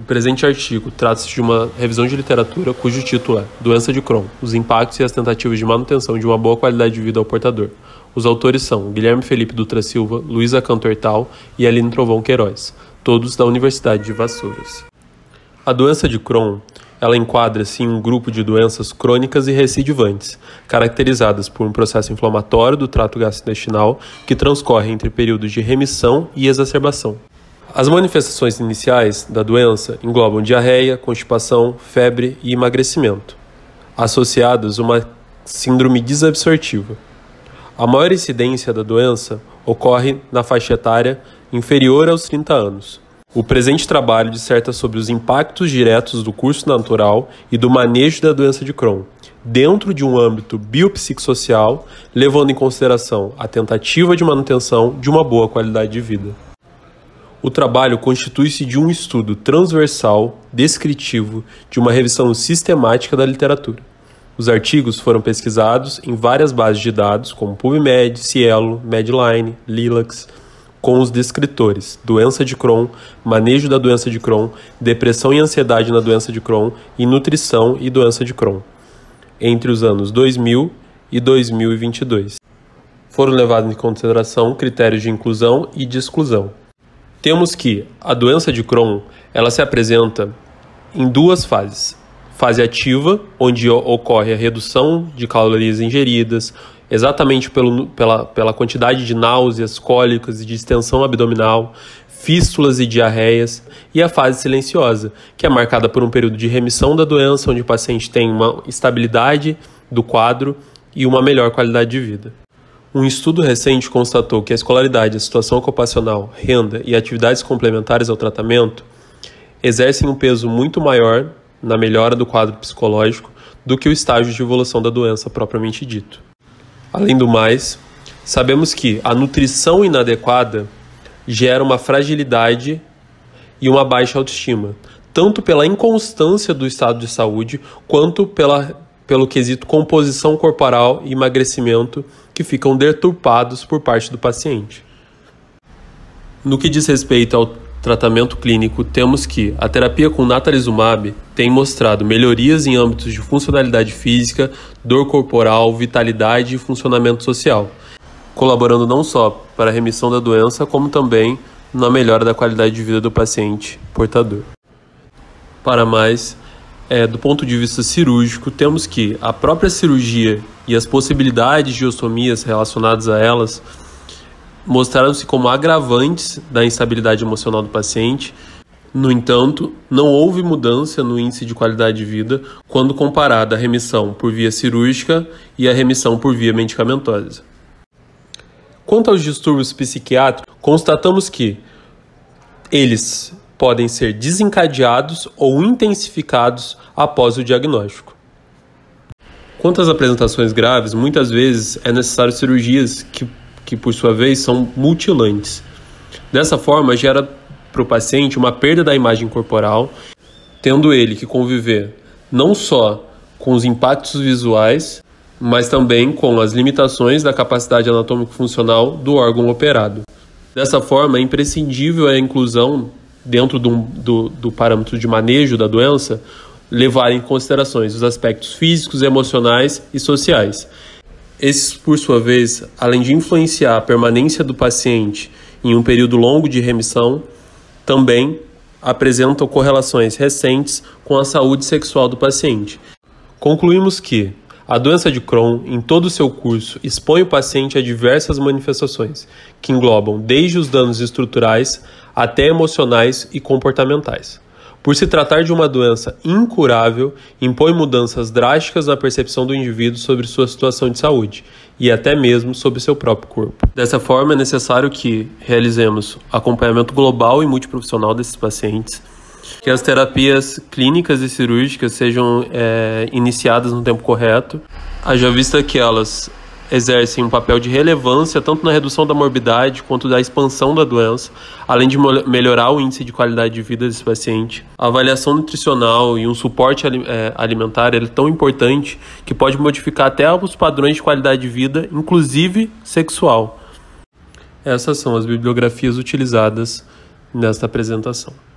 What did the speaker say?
O presente artigo trata-se de uma revisão de literatura cujo título é Doença de Crohn: Os impactos e as tentativas de manutenção de uma boa qualidade de vida ao portador. Os autores são Guilherme Felipe Dutra Silva, Luísa Cantortal e Aline Trovão Queiroz, todos da Universidade de Vassouras. A doença de Crohn ela enquadra-se em um grupo de doenças crônicas e recidivantes, caracterizadas por um processo inflamatório do trato gastrointestinal que transcorre entre períodos de remissão e exacerbação. As manifestações iniciais da doença englobam diarreia, constipação, febre e emagrecimento, associados a uma síndrome desabsortiva. A maior incidência da doença ocorre na faixa etária inferior aos 30 anos. O presente trabalho disserta sobre os impactos diretos do curso natural e do manejo da doença de Crohn, dentro de um âmbito biopsicossocial, levando em consideração a tentativa de manutenção de uma boa qualidade de vida o trabalho constitui-se de um estudo transversal, descritivo, de uma revisão sistemática da literatura. Os artigos foram pesquisados em várias bases de dados, como PubMed, Cielo, Medline, Lilacs, com os descritores doença de Crohn, manejo da doença de Crohn, depressão e ansiedade na doença de Crohn e nutrição e doença de Crohn, entre os anos 2000 e 2022. Foram levados em consideração critérios de inclusão e de exclusão. Temos que a doença de Crohn, ela se apresenta em duas fases. Fase ativa, onde ocorre a redução de calorias ingeridas, exatamente pelo, pela, pela quantidade de náuseas, cólicas e distensão abdominal, fístulas e diarreias, e a fase silenciosa, que é marcada por um período de remissão da doença, onde o paciente tem uma estabilidade do quadro e uma melhor qualidade de vida. Um estudo recente constatou que a escolaridade, a situação ocupacional, renda e atividades complementares ao tratamento exercem um peso muito maior na melhora do quadro psicológico do que o estágio de evolução da doença propriamente dito. Além do mais, sabemos que a nutrição inadequada gera uma fragilidade e uma baixa autoestima, tanto pela inconstância do estado de saúde quanto pela pelo quesito composição corporal e emagrecimento que ficam deturpados por parte do paciente. No que diz respeito ao tratamento clínico, temos que a terapia com natalizumab tem mostrado melhorias em âmbitos de funcionalidade física, dor corporal, vitalidade e funcionamento social, colaborando não só para a remissão da doença, como também na melhora da qualidade de vida do paciente portador. Para mais, é, do ponto de vista cirúrgico, temos que a própria cirurgia e as possibilidades de ostomias relacionadas a elas mostraram-se como agravantes da instabilidade emocional do paciente. No entanto, não houve mudança no índice de qualidade de vida quando comparada a remissão por via cirúrgica e a remissão por via medicamentosa. Quanto aos distúrbios psiquiátricos, constatamos que eles podem ser desencadeados ou intensificados após o diagnóstico. Quanto às apresentações graves, muitas vezes é necessário cirurgias que, que por sua vez, são mutilantes. Dessa forma, gera para o paciente uma perda da imagem corporal, tendo ele que conviver não só com os impactos visuais, mas também com as limitações da capacidade anatômico-funcional do órgão operado. Dessa forma, é imprescindível a inclusão dentro do, do, do parâmetro de manejo da doença, levar em considerações os aspectos físicos, emocionais e sociais. Esses, por sua vez, além de influenciar a permanência do paciente em um período longo de remissão, também apresentam correlações recentes com a saúde sexual do paciente. Concluímos que a doença de Crohn, em todo o seu curso, expõe o paciente a diversas manifestações, que englobam desde os danos estruturais até emocionais e comportamentais. Por se tratar de uma doença incurável, impõe mudanças drásticas na percepção do indivíduo sobre sua situação de saúde e até mesmo sobre seu próprio corpo. Dessa forma, é necessário que realizemos acompanhamento global e multiprofissional desses pacientes, que as terapias clínicas e cirúrgicas sejam é, iniciadas no tempo correto, haja vista que elas exercem um papel de relevância tanto na redução da morbidade quanto da expansão da doença, além de melhorar o índice de qualidade de vida desse paciente. A avaliação nutricional e um suporte é, alimentar é tão importante que pode modificar até os padrões de qualidade de vida, inclusive sexual. Essas são as bibliografias utilizadas nesta apresentação.